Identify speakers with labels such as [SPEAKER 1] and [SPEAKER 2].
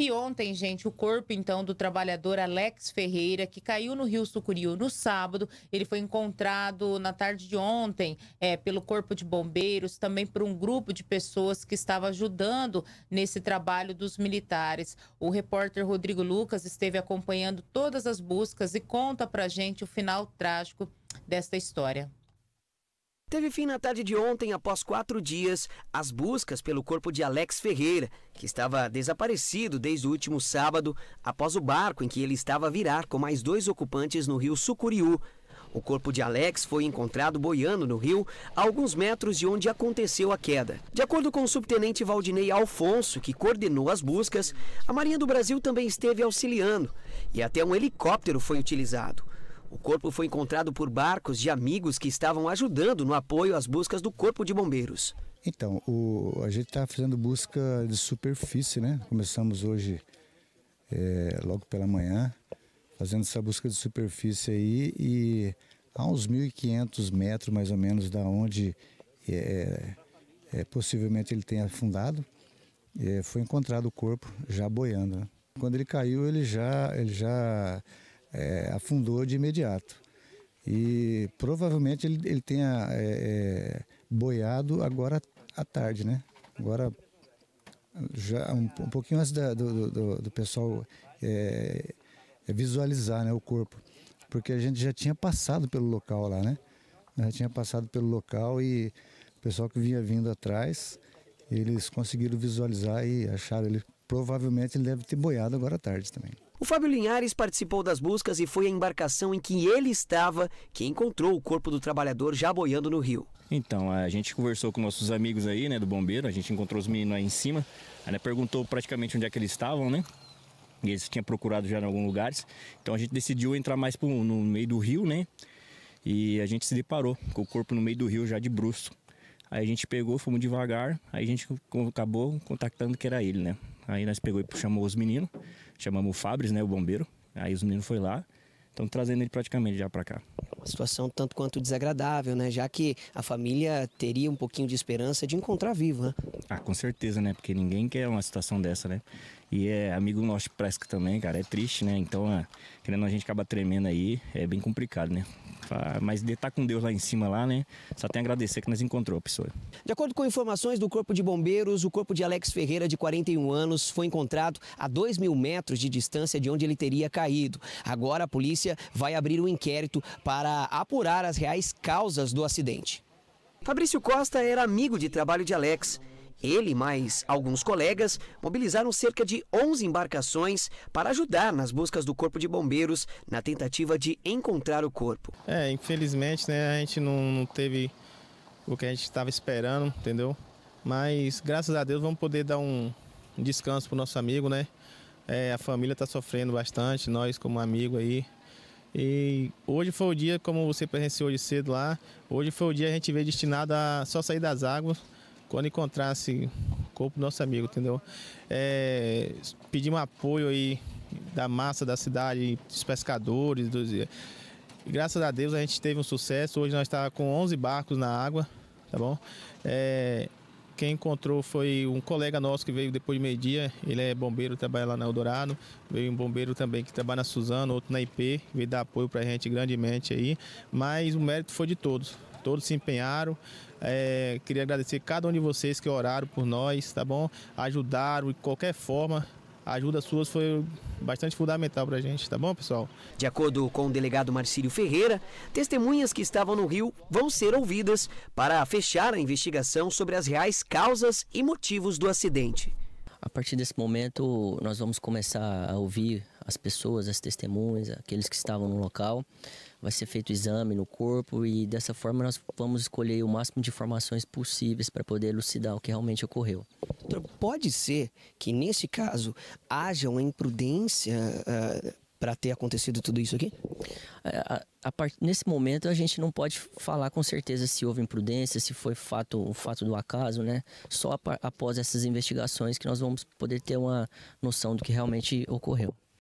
[SPEAKER 1] E ontem, gente, o corpo então do trabalhador Alex Ferreira, que caiu no Rio Sucuriú no sábado, ele foi encontrado na tarde de ontem é, pelo Corpo de Bombeiros, também por um grupo de pessoas que estava ajudando nesse trabalho dos militares. O repórter Rodrigo Lucas esteve acompanhando todas as buscas e conta pra gente o final trágico desta história
[SPEAKER 2] teve fim na tarde de ontem, após quatro dias, as buscas pelo corpo de Alex Ferreira, que estava desaparecido desde o último sábado, após o barco em que ele estava virar com mais dois ocupantes no rio Sucuriú. O corpo de Alex foi encontrado boiando no rio, a alguns metros de onde aconteceu a queda. De acordo com o subtenente Valdinei Alfonso, que coordenou as buscas, a Marinha do Brasil também esteve auxiliando e até um helicóptero foi utilizado. O corpo foi encontrado por barcos de amigos que estavam ajudando no apoio às buscas do Corpo de Bombeiros.
[SPEAKER 3] Então, o, a gente está fazendo busca de superfície, né? Começamos hoje, é, logo pela manhã, fazendo essa busca de superfície aí e a uns 1.500 metros mais ou menos da onde é, é, é possivelmente ele tenha afundado, é, foi encontrado o corpo já boiando. Né? Quando ele caiu, ele já, ele já é, afundou de imediato. E provavelmente ele, ele tenha é, é, boiado agora à tarde, né? Agora, já um, um pouquinho antes da, do, do, do, pessoal é, é, visualizar né, o corpo. Porque a gente já tinha passado pelo local lá, né? Já tinha passado pelo local e o pessoal que vinha vindo atrás, eles conseguiram visualizar e acharam ele. Provavelmente ele deve ter boiado agora à tarde também.
[SPEAKER 2] O Fábio Linhares participou das buscas e foi a embarcação em que ele estava que encontrou o corpo do trabalhador já boiando no rio.
[SPEAKER 3] Então, a gente conversou
[SPEAKER 4] com nossos amigos aí, né, do bombeiro, a gente encontrou os meninos aí em cima, aí né, perguntou praticamente onde é que eles estavam, né? E eles tinham procurado já em alguns lugares. Então a gente decidiu entrar mais pro, no meio do rio, né? E a gente se deparou com o corpo no meio do rio já de bruxo. Aí a gente pegou, fomos devagar, aí a gente acabou contactando que era ele, né? Aí nós pegou e chamou os meninos, chamamos o Fabris, né, o bombeiro. Aí os meninos foi lá, estão trazendo ele praticamente já para cá. É uma situação tanto quanto desagradável, né? Já que a família teria um pouquinho de esperança de encontrar vivo, né? Ah, com certeza, né? Porque ninguém quer uma situação dessa, né? E é amigo nosso de também, cara. É triste, né? Então, é, querendo a gente acaba tremendo aí, é bem complicado, né? Mas de estar tá com Deus lá em cima, lá, né? Só tem a agradecer que nós encontrou a pessoa.
[SPEAKER 2] De acordo com informações do Corpo de Bombeiros, o corpo de Alex Ferreira, de 41 anos, foi encontrado a 2 mil metros de distância de onde ele teria caído. Agora a polícia vai abrir um inquérito para apurar as reais causas do acidente. Fabrício Costa era amigo de trabalho de Alex ele mais alguns colegas mobilizaram cerca de 11 embarcações para ajudar nas buscas do Corpo de Bombeiros na tentativa de encontrar o corpo.
[SPEAKER 5] É, infelizmente, né, a gente não, não teve o que a gente estava esperando, entendeu? Mas graças a Deus vamos poder dar um descanso para o nosso amigo, né? É, a família está sofrendo bastante, nós como amigo aí. E hoje foi o dia, como você presenciou de cedo lá, hoje foi o dia a gente veio destinado a só sair das águas quando encontrasse assim, o corpo do nosso amigo, entendeu? É, um apoio aí da massa da cidade, dos pescadores, dos... Graças a Deus a gente teve um sucesso. Hoje nós estamos com 11 barcos na água, tá bom? É, quem encontrou foi um colega nosso que veio depois de meio-dia. Ele é bombeiro, trabalha lá na Eldorado. Veio um bombeiro também que trabalha na Suzano, outro na IP, veio dar apoio pra gente grandemente aí. Mas o mérito foi de todos todos se empenharam. É, queria agradecer cada um de vocês que oraram por nós, tá bom? Ajudaram de qualquer forma. A ajuda sua foi bastante fundamental para a gente, tá bom, pessoal? De acordo com o delegado Marcílio
[SPEAKER 2] Ferreira, testemunhas que estavam no Rio vão ser ouvidas para fechar a investigação sobre as reais causas e motivos do acidente.
[SPEAKER 1] A partir desse momento, nós vamos começar a ouvir as pessoas, as testemunhas, aqueles que estavam no local. Vai ser feito exame no corpo e dessa forma nós vamos escolher o máximo de informações possíveis para poder elucidar o que realmente ocorreu. Pode ser que nesse caso haja uma imprudência uh, ah, para ter acontecido tudo isso aqui? É, a, a, a, nesse momento a gente não pode falar com certeza se houve imprudência, se foi fato o fato do acaso, né? Só após essas investigações que nós vamos poder ter uma noção do que realmente ocorreu.